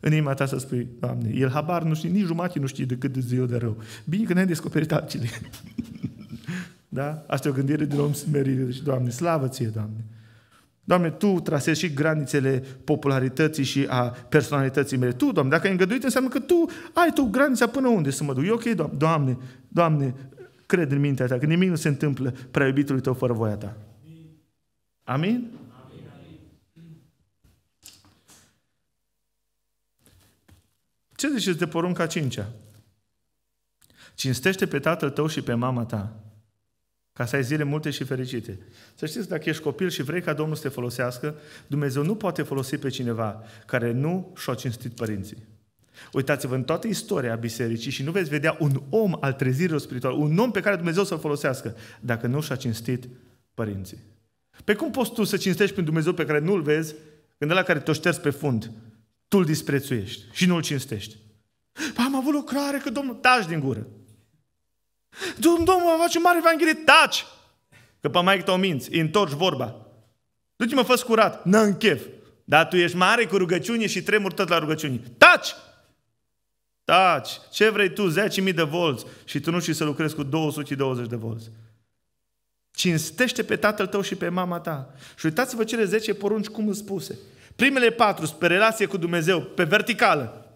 În inima ta să spui, Doamne, el habar nu știe, nici jumătate nu știe de cât de ziua de rău. Bine că ne-ai descoperit altcine. <laughs> da? Asta e o gândire din om smerit. Deci, Doamne, slavă ție, Doamne. Doamne, Tu trasezi și granițele popularității și a personalității mele. Tu, Doamne, dacă ai îngăduit, înseamnă că Tu ai Tu granița până unde să mă duc. E ok, Doamne, Doamne, Doamne cred în mintea Ta, că nimic nu se întâmplă prea iubitului Tău fără voia Ta. Amin? Amin? Ce ziceți de porunca cincea? Cinstește pe tatăl tău și pe mama ta ca să ai zile multe și fericite. Să știți, dacă ești copil și vrei ca Domnul să te folosească, Dumnezeu nu poate folosi pe cineva care nu și-a cinstit părinții. Uitați-vă în toată istoria bisericii și nu veți vedea un om al trezirilor spirituale, un om pe care Dumnezeu să-l folosească, dacă nu și-a cinstit părinții. Pe cum poți tu să cinstești pe Dumnezeu pe care nu-l vezi, când la care te-o șterzi pe fund, tu l disprețuiești și nu-l cinstești? am avut lucrare că Domnul... Taci din gură! Domnul, va face mare evanghelie, taci! Că pe mai o minți, întorci vorba. Du-te mă, fă curat, n în chef. Dar tu ești mare cu rugăciune și tremur tot la rugăciune. Taci! Taci! Ce vrei tu, 10.000 de volți și tu nu știi să lucrezi cu 220 de volți. Cinstește pe tatăl tău și pe mama ta. Și uitați-vă cele 10 porunci cum îți spuse. Primele patru sunt pe relație cu Dumnezeu, pe verticală.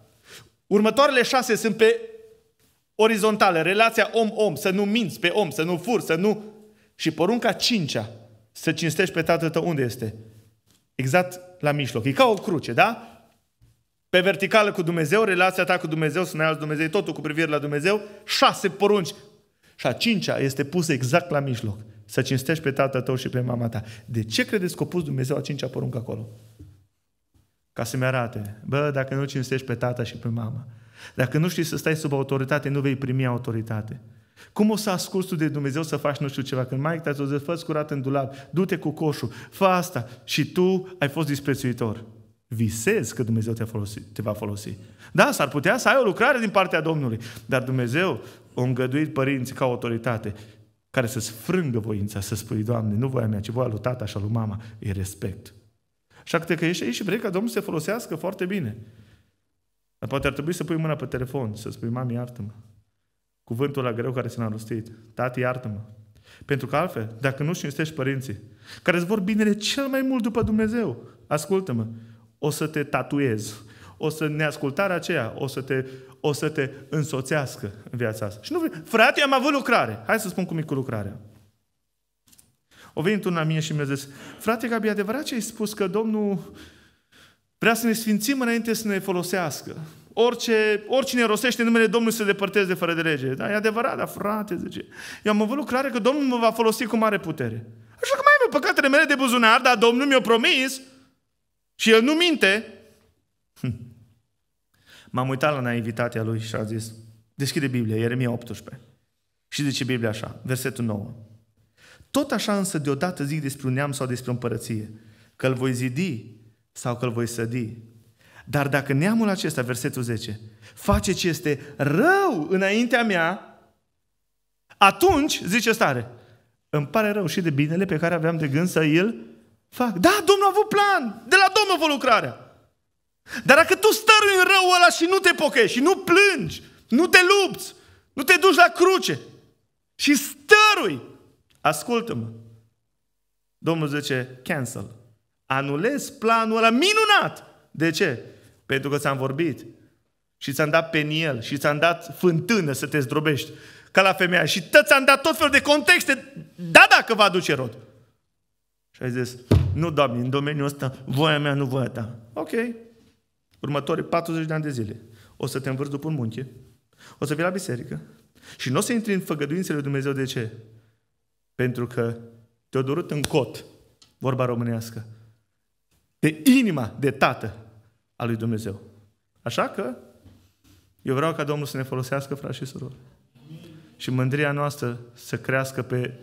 Următoarele șase sunt pe orizontală, relația om-om, să nu minți pe om, să nu fur, să nu... Și porunca cincea, să cinstești pe tatăl tău, unde este? Exact la mijloc. E ca o cruce, da? Pe verticală cu Dumnezeu, relația ta cu Dumnezeu, să ne alți Dumnezeu, totul cu privire la Dumnezeu, șase porunci. Și a cincea este pusă exact la mijloc. Să cinstești pe tatăl tău și pe mama ta. De ce credeți că a pus Dumnezeu a cincea poruncă acolo? Ca să-mi arate. Bă, dacă nu cinstești pe tata și pe mama, dacă nu știi să stai sub autoritate, nu vei primi autoritate. Cum o să asculți tu de Dumnezeu să faci nu știu ceva? Când mai te-a zis, fă curat în dulap, du-te cu coșul, fă asta și tu ai fost disprețuitor. Visezi că Dumnezeu te, folosi, te va folosi. Da, s-ar putea să ai o lucrare din partea Domnului, dar Dumnezeu o îngăduit părinții ca autoritate care să frângă voința, să spui, Doamne, nu voia mea, ci voia lui tata și lui mama, îi respect. Așa că te că ești aici și vrei ca Domnul să se folosească foarte bine. Dar poate ar trebui să pui mâna pe telefon și să spui, mami, iartă-mă. Cuvântul la greu care s-a rostit. Tati, iartă-mă. Pentru că altfel, dacă nu cinstești părinții, care îți vor binele cel mai mult după Dumnezeu, ascultă-mă, o să te tatuez, o să neascultarea aceea, o să te, o să te însoțească în viața asta. Și nu vrei, frate, am avut lucrare. Hai să spun cum e cu lucrarea. O venit unul la mine și mi-a zis, frate Gabi, adevărat ce ai spus că Domnul Vrea să ne sfințim înainte să ne folosească. Orice, oricine rosește numele Domnului se depărteze de fără de lege. Da, e adevărat, dar frate, zice. Eu am avut lucrare că Domnul mă va folosi cu mare putere. Așa că mai am păcatele mele de buzunar, dar Domnul mi-a promis și El nu minte. Hm. M-am uitat la naivitatea lui și a zis, deschide Biblia, Ieremia 18. Și zice Biblia așa, versetul 9. Tot așa însă deodată zic despre un neam sau despre o împărăție, că îl voi zidi sau că îl voi sădi. Dar dacă neamul acesta, versetul 10, face ce este rău înaintea mea, atunci, zice stare, îmi pare rău și de binele pe care aveam de gând să îl fac. Da, Domnul a avut plan, de la Domnul vă lucrarea. Dar dacă tu stărui în rău ăla și nu te pochești, și nu plângi, nu te lupți, nu te duci la cruce și stărui, ascultă-mă. Domnul zice, cancel. Anulez planul ăla minunat. De ce? Pentru că ți-am vorbit și ți-am dat peniel și ți-am dat fântână să te zdrobești ca la femeia și tot ți-am dat tot felul de contexte. Da, că va aduce rod. Și ai zis, nu, Doamne, în domeniul ăsta, voia mea, nu voia ta. Ok. Următorii 40 de ani de zile. O să te învârți după un munte, o să vii la biserică și nu o să intri în făgăduințele lui Dumnezeu. De ce? Pentru că te-a durut în cot, vorba românească de inima de tată a lui Dumnezeu. Așa că eu vreau ca Domnul să ne folosească, frați și surori. Și mândria noastră să crească pe...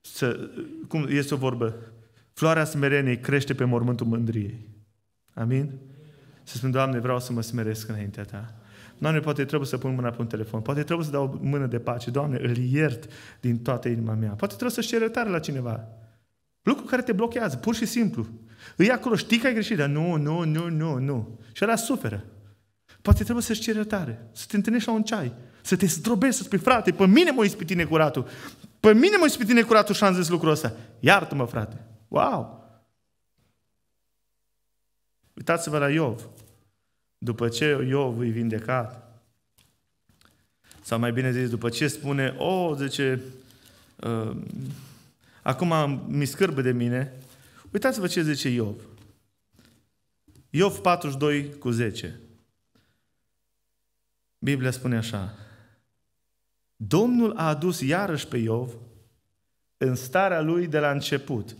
Să, cum este o vorbă? Floarea smereniei crește pe mormântul mândriei. Amin? Să spun, Doamne, vreau să mă smeresc înaintea Ta. Doamne, poate trebuie să pun mâna pe un telefon, poate trebuie să dau o mână de pace. Doamne, îl iert din toată inima mea. Poate trebuie să-și cer la cineva. Lucru care te blochează, pur și simplu. Îi acolo, știi că ai greșit, dar nu, nu, nu, nu, nu. Și ăla suferă. Poate trebuie să-și ceri iertare, să te întâlnești la un ceai, să te zdrobești, să spui, frate, pe mine mă ispitit necuratul. Pe mine mă ispitit necuratul și am zis lucrul ăsta. Iartă-mă, frate. Wow! Uitați-vă la Iov. După ce Iov îi vindecat, sau mai bine zis, după ce spune, o, oh, zice, uh, acum mi scârbă de mine, Uitați-vă ce zice Iov. Iov 42 cu 10. Biblia spune așa. Domnul a adus iarăși pe Iov în starea lui de la început.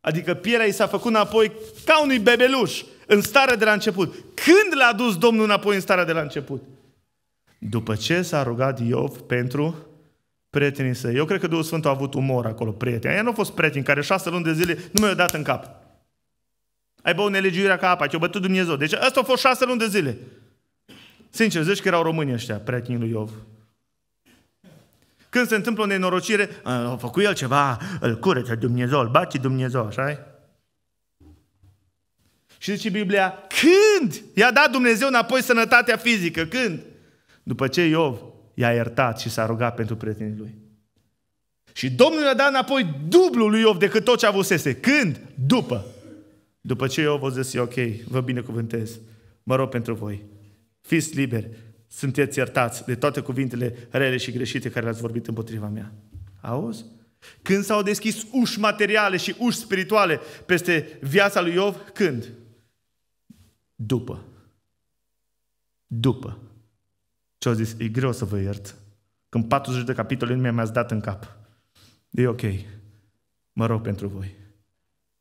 Adică pielea i s-a făcut înapoi ca unui bebeluș în starea de la început. Când l-a adus Domnul înapoi în starea de la început? După ce s-a rugat Iov pentru prietenii săi. Eu cred că Duhul Sfânt a avut umor acolo, prieteni. Aia nu au fost prieteni care șase luni de zile nu mi-au dat în cap. Ai băut nelegiuirea ca apa, ce-o bătut Dumnezeu. Deci asta a fost șase luni de zile. Sincer, zici că erau români ăștia, prietenii lui Iov. Când se întâmplă o nenorocire, a făcut el ceva, îl curăță Dumnezeu, îl bate Dumnezeu, așa -i? Și zice Biblia, când i-a dat Dumnezeu înapoi sănătatea fizică? Când? După ce Iov i-a iertat și s-a rugat pentru prietenii lui. Și Domnul i-a dat înapoi dublul lui Iov decât tot ce avusese. Când? După. După ce eu a zis, ok, vă binecuvântez, mă rog pentru voi, fiți liberi, sunteți iertați de toate cuvintele rele și greșite care le-ați vorbit împotriva mea. Auzi? Când s-au deschis uși materiale și uși spirituale peste viața lui Iov, când? După. După. Și au zis, e greu să vă iert. Când 40 de capitole nu mi-ați dat în cap. E ok. Mă rog pentru voi.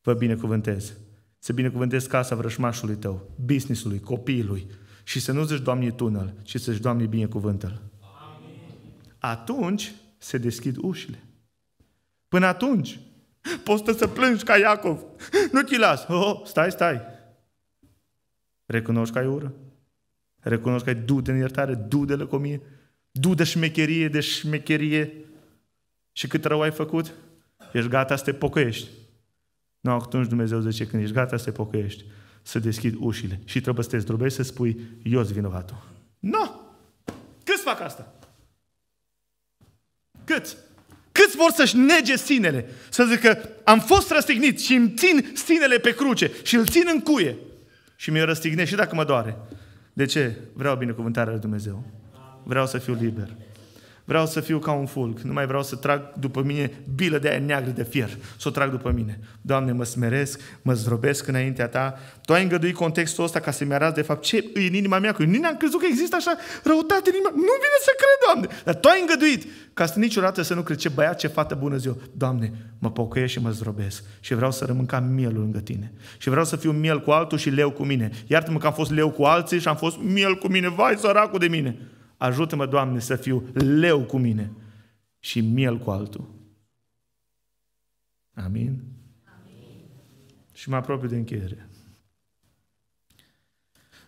Vă binecuvântez. Să binecuvântez casa vrășmașului tău, businessului, copilului Și să nu zici, Doamne, tunel, ci să zici, Doamne, binecuvântă-l. Atunci se deschid ușile. Până atunci, poți să plângi ca Iacov. Nu ți las. Oh, oh, stai, stai. Recunoști că ai ură? Recunosc că ai du de iertare, du de lăcomie, du de șmecherie, de șmecherie. Și cât rău ai făcut? Ești gata să te pocăiești. Nu, atunci Dumnezeu zice, când ești gata să te pocăiești, să deschid ușile și trebuie să te zdrobești să spui, eu sunt vinovatul. Nu! No! fac asta? Cât? Cât vor să-și nege sinele? Să zică, am fost răstignit și îmi țin sinele pe cruce și îl țin în cuie. Și mi e răstignit și dacă mă doare. De ce? Vreau binecuvântarea lui Dumnezeu. Vreau să fiu liber. Vreau să fiu ca un fulg. Nu mai vreau să trag după mine bilă de aia neagră de fier. Să o trag după mine. Doamne, mă smeresc, mă zdrobesc înaintea Ta. Tu ai îngăduit contextul ăsta ca să-mi arăți de fapt ce e în inima mea. Că eu nu am crezut că există așa răutate în inima Nu vine să cred, Doamne. Dar Tu ai îngăduit ca să niciodată să nu cred ce băiat, ce fată bună ziua. Doamne, mă pocăiesc și mă zdrobesc și vreau să rămân ca mielul lângă Tine. Și vreau să fiu miel cu altul și leu cu mine. Iartă-mă că am fost leu cu alții și am fost miel cu mine. Vai, săracul de mine. Ajută-mă, Doamne, să fiu leu cu mine și miel cu altul. Amin? Amin. Și mă apropiu de încheiere.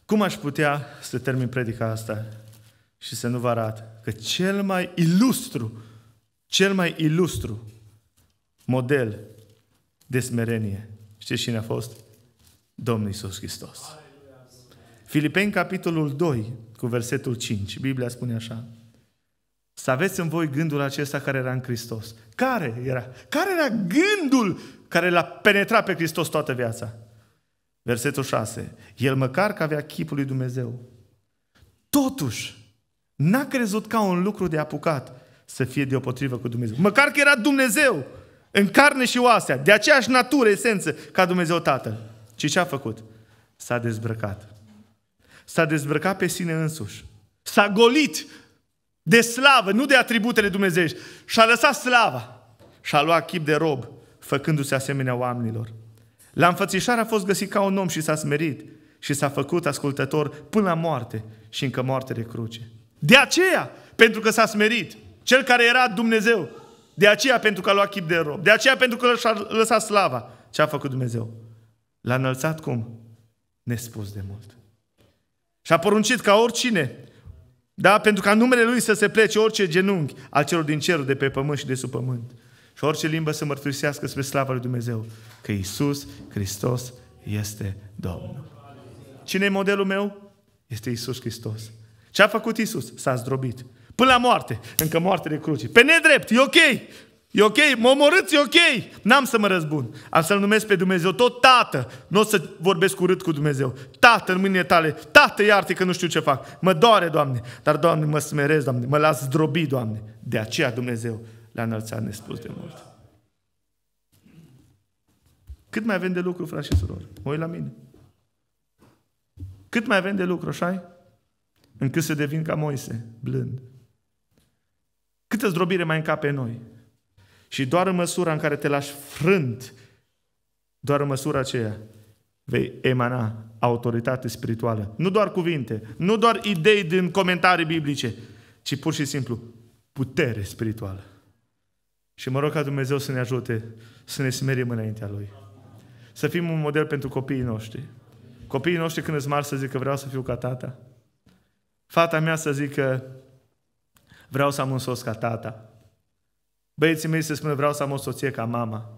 Cum aș putea să termin predica asta și să nu vă arat că cel mai ilustru, cel mai ilustru model de smerenie, știți cine a fost? Domnul Isus Hristos. Filipeni, capitolul 2, cu versetul 5. Biblia spune așa. Să aveți în voi gândul acesta care era în Hristos. Care era? Care era gândul care l-a penetrat pe Hristos toată viața? Versetul 6. El măcar că avea chipul lui Dumnezeu. Totuși, n-a crezut ca un lucru de apucat să fie deopotrivă cu Dumnezeu. Măcar că era Dumnezeu în carne și oasea, de aceeași natură, esență, ca Dumnezeu Tatăl. Și ce a făcut? S-a dezbrăcat. S-a dezbrăcat pe sine însuși. S-a golit de slavă, nu de atributele Dumnezeu. Și-a lăsat slava și a luat chip de rob, făcându-se asemenea oamenilor. La înfățișare a fost găsit ca un om și s-a smerit și s-a făcut ascultător până la moarte și încă moarte de cruce. De aceea, pentru că s-a smerit, cel care era Dumnezeu, de aceea pentru că a luat chip de rob, de aceea pentru că și-a lăsat slava ce a făcut Dumnezeu. L-a înălțat cum? Nespus de mult. Și a poruncit ca oricine, da? pentru ca numele Lui să se plece orice genunchi al celor din cer, de pe pământ și de sub pământ. Și orice limbă să mărturisească spre slava Lui Dumnezeu că Isus Hristos este Domnul. Cine e modelul meu? Este Isus Hristos. Ce a făcut Isus? S-a zdrobit. Până la moarte. Încă moarte de cruci. Pe nedrept. E ok. E ok, mă omorâți, e ok, n-am să mă răzbun. Am să-L numesc pe Dumnezeu tot Tată. Nu o să vorbesc urât cu Dumnezeu. Tată, în mâinile tale, Tată, iartă că nu știu ce fac. Mă doare, Doamne, dar Doamne, mă smerez, Doamne, mă las zdrobi, Doamne. De aceea Dumnezeu le a înălțat nespus de mult. Cât mai avem de lucru, frate și surori? Mă uit la mine. Cât mai avem de lucru, așa Încât să devin ca Moise, blând. Câtă zdrobire mai încape noi? Și doar în măsura în care te lași frânt, doar în măsura aceea vei emana autoritate spirituală. Nu doar cuvinte, nu doar idei din comentarii biblice, ci pur și simplu putere spirituală. Și mă rog ca Dumnezeu să ne ajute să ne smerim înaintea Lui. Să fim un model pentru copiii noștri. Copiii noștri când îți mari să zică vreau să fiu ca tata. Fata mea să zică vreau să am un sos ca tata. Băieții mei se spune, vreau să am o soție ca mama.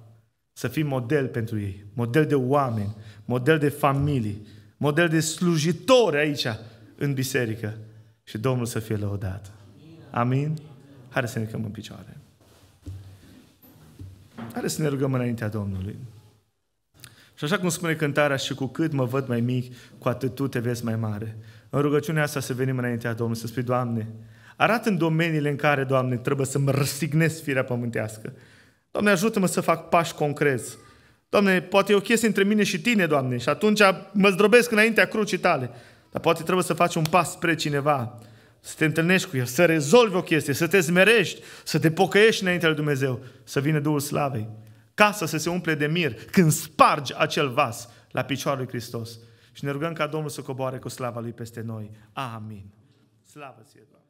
Să fii model pentru ei, model de oameni, model de familii, model de slujitori aici, în biserică. Și Domnul să fie lăudat. Amin? Hai să ne rugăm în picioare. Hai să ne rugăm înaintea Domnului. Și așa cum spune cântarea, și cu cât mă văd mai mic, cu atât tu te vezi mai mare. În rugăciunea asta să venim înaintea Domnului, să spui, Doamne, arată în domeniile în care, Doamne, trebuie să-mi răsignesc firea pământească. Doamne, ajută-mă să fac pași concreți. Doamne, poate e o chestie între mine și tine, Doamne, și atunci mă zdrobesc înaintea crucii tale. Dar poate trebuie să faci un pas spre cineva, să te întâlnești cu el, să rezolvi o chestie, să te zmerești, să te pocăiești înaintea lui Dumnezeu, să vină Duhul Slavei. Casa să se umple de mir când spargi acel vas la picioarele lui Hristos. Și ne rugăm ca Domnul să coboare cu slava Lui peste noi. Amin. Slavă ție, Doamne!